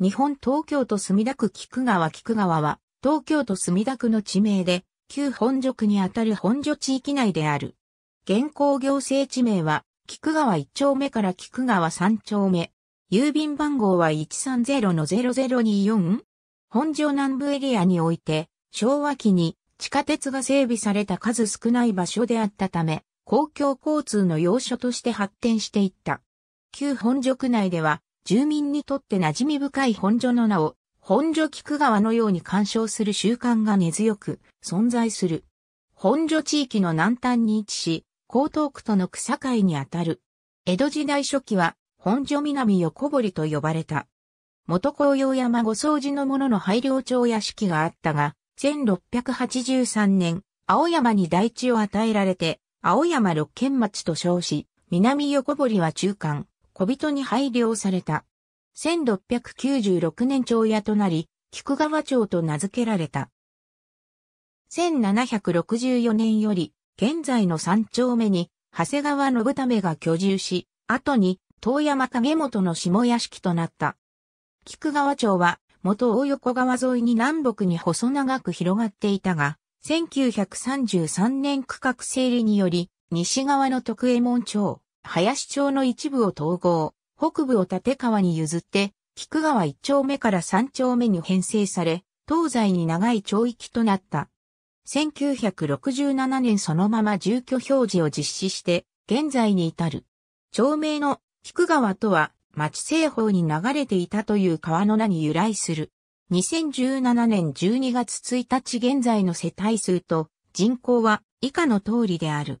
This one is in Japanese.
日本東京都墨田区菊川菊川は、東京都墨田区の地名で、旧本所区にあたる本所地域内である。現行行政地名は、菊川1丁目から菊川3丁目。郵便番号は 130-0024? 本所南部エリアにおいて、昭和期に地下鉄が整備された数少ない場所であったため、公共交通の要所として発展していった。旧本所区内では、住民にとって馴染み深い本所の名を、本所菊川のように干渉する習慣が根強く存在する。本所地域の南端に位置し、江東区との草界にあたる。江戸時代初期は、本所南横堀と呼ばれた。元紅葉山ご掃除の者の配慮町屋敷があったが、1683年、青山に大地を与えられて、青山六軒町と称し、南横堀は中間、小人に配慮された。1696年町屋となり、菊川町と名付けられた。1764年より、現在の三丁目に、長谷川信為が居住し、後に、遠山影元の下屋敷となった。菊川町は、元大横川沿いに南北に細長く広がっていたが、1933年区画整理により、西側の徳右衛門町、林町の一部を統合、北部を立川に譲って、菊川一丁目から三丁目に編成され、東西に長い町域となった。1967年そのまま住居表示を実施して、現在に至る。町名の菊川とは、町西方に流れていたという川の名に由来する。2017年12月1日現在の世帯数と人口は以下の通りである。